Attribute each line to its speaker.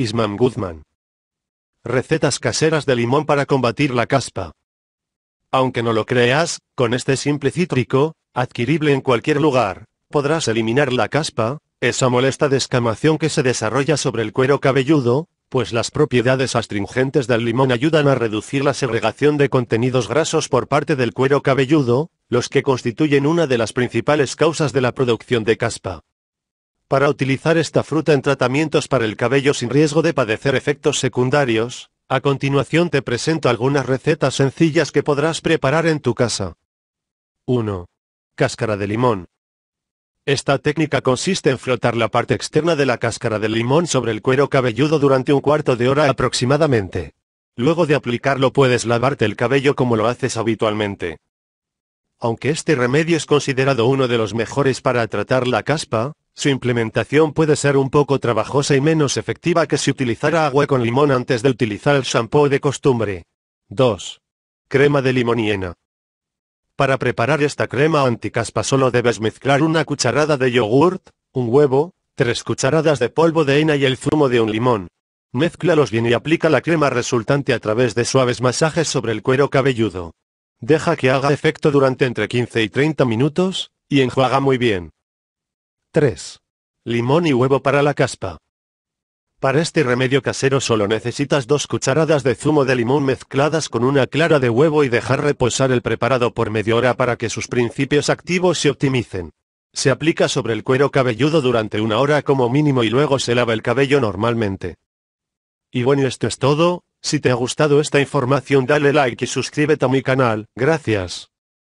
Speaker 1: Isman Guzmán. Recetas caseras de limón para combatir la caspa. Aunque no lo creas, con este simple cítrico, adquirible en cualquier lugar, podrás eliminar la caspa, esa molesta descamación que se desarrolla sobre el cuero cabelludo, pues las propiedades astringentes del limón ayudan a reducir la segregación de contenidos grasos por parte del cuero cabelludo, los que constituyen una de las principales causas de la producción de caspa para utilizar esta fruta en tratamientos para el cabello sin riesgo de padecer efectos secundarios, a continuación te presento algunas recetas sencillas que podrás preparar en tu casa. 1. Cáscara de limón. Esta técnica consiste en frotar la parte externa de la cáscara de limón sobre el cuero cabelludo durante un cuarto de hora aproximadamente. Luego de aplicarlo puedes lavarte el cabello como lo haces habitualmente. Aunque este remedio es considerado uno de los mejores para tratar la caspa, su implementación puede ser un poco trabajosa y menos efectiva que si utilizara agua con limón antes de utilizar el shampoo de costumbre. 2. Crema de limoniena. Para preparar esta crema anticaspa solo debes mezclar una cucharada de yogurt, un huevo, tres cucharadas de polvo de hena y el zumo de un limón. Mézclalos bien y aplica la crema resultante a través de suaves masajes sobre el cuero cabelludo. Deja que haga efecto durante entre 15 y 30 minutos, y enjuaga muy bien. 3. Limón y huevo para la caspa. Para este remedio casero solo necesitas dos cucharadas de zumo de limón mezcladas con una clara de huevo y dejar reposar el preparado por media hora para que sus principios activos se optimicen. Se aplica sobre el cuero cabelludo durante una hora como mínimo y luego se lava el cabello normalmente. Y bueno esto es todo, si te ha gustado esta información dale like y suscríbete a mi canal, gracias.